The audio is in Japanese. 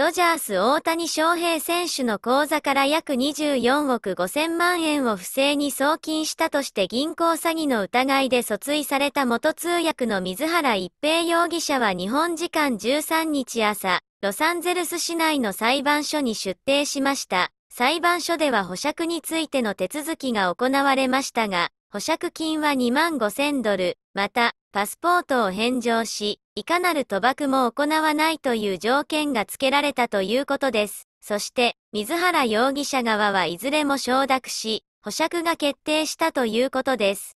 ドジャース大谷翔平選手の口座から約24億5000万円を不正に送金したとして銀行詐欺の疑いで訴追された元通訳の水原一平容疑者は日本時間13日朝、ロサンゼルス市内の裁判所に出廷しました。裁判所では保釈についての手続きが行われましたが、保釈金は2万5000ドル、また、パスポートを返上し、いかなる賭博も行わないという条件が付けられたということです。そして、水原容疑者側はいずれも承諾し、保釈が決定したということです。